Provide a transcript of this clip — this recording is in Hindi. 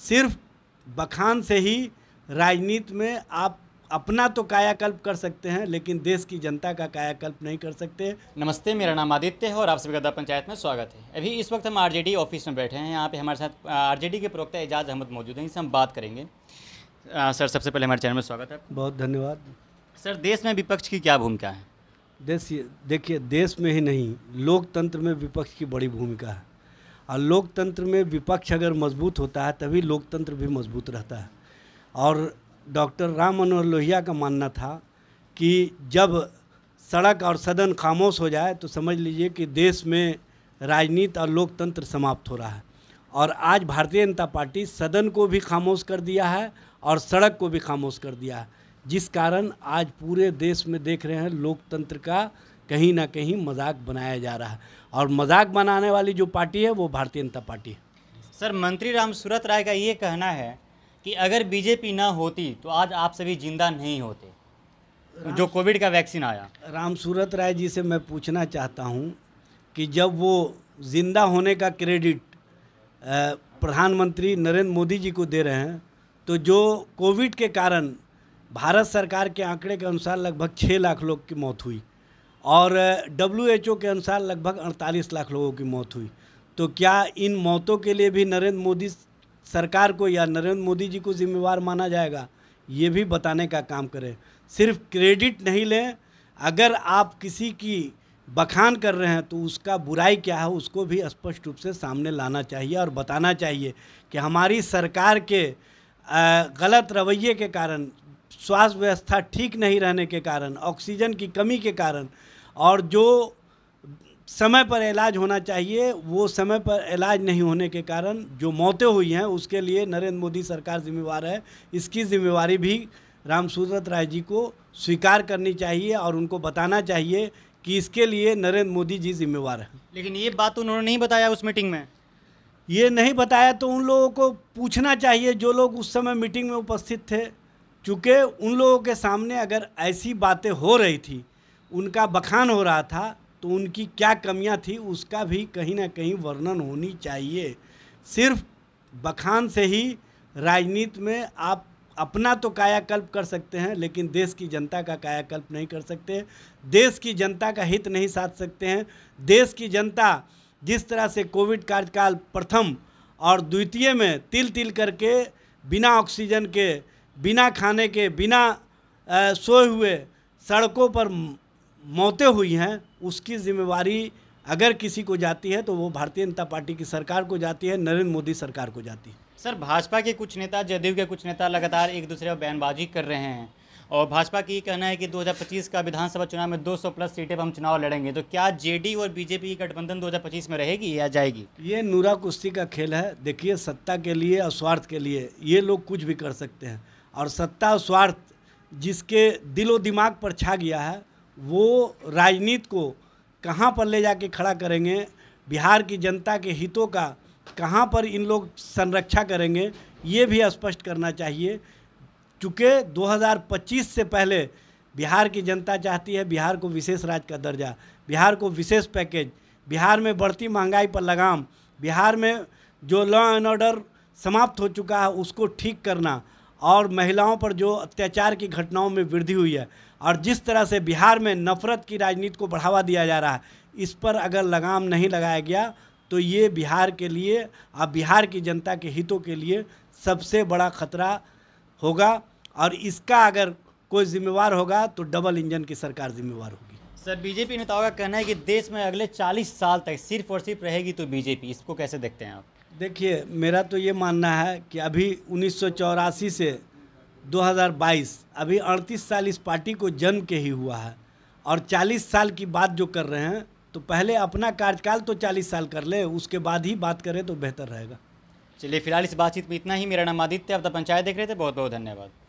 सिर्फ बखान से ही राजनीति में आप अपना तो कायाकल्प कर सकते हैं लेकिन देश की जनता का कायाकल्प नहीं कर सकते नमस्ते मेरा नाम आदित्य है और आप सभी गद्दा पंचायत में स्वागत है अभी इस वक्त हम आरजेडी ऑफिस में बैठे हैं यहाँ पे हमारे साथ आरजेडी के प्रवक्ता एजाज अहमद मौजूद हैं इससे हम बात करेंगे आ, सर सबसे पहले हमारे चैनल में स्वागत है बहुत धन्यवाद सर देश में विपक्ष की क्या भूमिका है देश देखिए देश में ही नहीं लोकतंत्र में विपक्ष की बड़ी भूमिका है और लोकतंत्र में विपक्ष अगर मजबूत होता है तभी लोकतंत्र भी मजबूत रहता है और डॉक्टर राम मनोहर लोहिया का मानना था कि जब सड़क और सदन खामोश हो जाए तो समझ लीजिए कि देश में राजनीति और लोकतंत्र समाप्त हो रहा है और आज भारतीय जनता पार्टी सदन को भी खामोश कर दिया है और सड़क को भी खामोश कर दिया है जिस कारण आज पूरे देश में देख रहे हैं लोकतंत्र का कहीं ना कहीं मजाक बनाया जा रहा है और मजाक बनाने वाली जो पार्टी है वो भारतीय जनता पार्टी है सर मंत्री राम सूरत राय का ये कहना है कि अगर बीजेपी ना होती तो आज आप सभी जिंदा नहीं होते जो कोविड का वैक्सीन आया राम सूरत राय जी से मैं पूछना चाहता हूँ कि जब वो जिंदा होने का क्रेडिट प्रधानमंत्री नरेंद्र मोदी जी को दे रहे हैं तो जो कोविड के कारण भारत सरकार के आंकड़े के अनुसार लगभग छः लाख लोग की मौत हुई और डब्ल्यू के अनुसार लगभग 48 लाख लोगों की मौत हुई तो क्या इन मौतों के लिए भी नरेंद्र मोदी सरकार को या नरेंद्र मोदी जी को जिम्मेवार माना जाएगा ये भी बताने का काम करें सिर्फ क्रेडिट नहीं लें अगर आप किसी की बखान कर रहे हैं तो उसका बुराई क्या है उसको भी स्पष्ट रूप से सामने लाना चाहिए और बताना चाहिए कि हमारी सरकार के गलत रवैये के कारण स्वास्थ्य व्यवस्था ठीक नहीं रहने के कारण ऑक्सीजन की कमी के कारण और जो समय पर इलाज होना चाहिए वो समय पर इलाज नहीं होने के कारण जो मौतें हुई हैं उसके लिए नरेंद्र मोदी सरकार जिम्मेवार है इसकी जिम्मेवारी भी राम सूरत राय जी को स्वीकार करनी चाहिए और उनको बताना चाहिए कि इसके लिए नरेंद्र मोदी जी जिम्मेवार हैं लेकिन ये बात उन्होंने नहीं बताया उस मीटिंग में ये नहीं बताया तो उन लोगों को पूछना चाहिए जो लोग उस समय मीटिंग में उपस्थित थे चूँकि उन लोगों के सामने अगर ऐसी बातें हो रही थी उनका बखान हो रहा था तो उनकी क्या कमियां थी उसका भी कहीं ना कहीं वर्णन होनी चाहिए सिर्फ बखान से ही राजनीति में आप अपना तो कायाकल्प कर सकते हैं लेकिन देश की जनता का कायाकल्प नहीं कर सकते देश की जनता का हित नहीं साध सकते हैं देश की जनता जिस तरह से कोविड कार्यकाल प्रथम और द्वितीय में तिल तिल करके बिना ऑक्सीजन के बिना खाने के बिना सोए हुए सड़कों पर मौतें हुई हैं उसकी जिम्मेवारी अगर किसी को जाती है तो वो भारतीय जनता पार्टी की सरकार को जाती है नरेंद्र मोदी सरकार को जाती है सर भाजपा के कुछ नेता जदयू के कुछ नेता लगातार एक दूसरे पर बयानबाजी कर रहे हैं और भाजपा की कहना है कि 2025 का विधानसभा चुनाव में 200 प्लस सीटें पर हम चुनाव लड़ेंगे तो क्या जेडी और बीजेपी की गठबंधन 2025 में रहेगी या जाएगी ये नूरा कुश्ती का खेल है देखिए सत्ता के लिए और स्वार्थ के लिए ये लोग कुछ भी कर सकते हैं और सत्ता स्वार्थ जिसके दिलो दिमाग पर छा गया है वो राजनीति को कहाँ पर ले जाके खड़ा करेंगे बिहार की जनता के हितों का कहाँ पर इन लोग संरक्षा करेंगे ये भी स्पष्ट करना चाहिए चूँकि 2025 से पहले बिहार की जनता चाहती है बिहार को विशेष राज्य का दर्जा बिहार को विशेष पैकेज बिहार में बढ़ती महंगाई पर लगाम बिहार में जो लॉ एंड ऑर्डर समाप्त हो चुका है उसको ठीक करना और महिलाओं पर जो अत्याचार की घटनाओं में वृद्धि हुई है और जिस तरह से बिहार में नफरत की राजनीति को बढ़ावा दिया जा रहा है इस पर अगर लगाम नहीं लगाया गया तो ये बिहार के लिए और बिहार की जनता के हितों के लिए सबसे बड़ा खतरा होगा और इसका अगर कोई जिम्मेवार होगा तो डबल इंजन की सरकार जिम्मेवार होगी सर बीजेपी नेताओं का कहना है कि देश में अगले 40 साल तक सिर्फ और सिर्फ रहेगी तो बीजेपी इसको कैसे देखते हैं आप देखिए मेरा तो ये मानना है कि अभी उन्नीस से 2022 अभी 38 साल इस पार्टी को जन्म के ही हुआ है और 40 साल की बात जो कर रहे हैं तो पहले अपना कार्यकाल तो 40 साल कर ले उसके बाद ही बात करें तो बेहतर रहेगा चलिए फिलहाल इस बातचीत में इतना ही मेरा नाम आदित्य आप पंचायत देख रहे थे बहुत बहुत धन्यवाद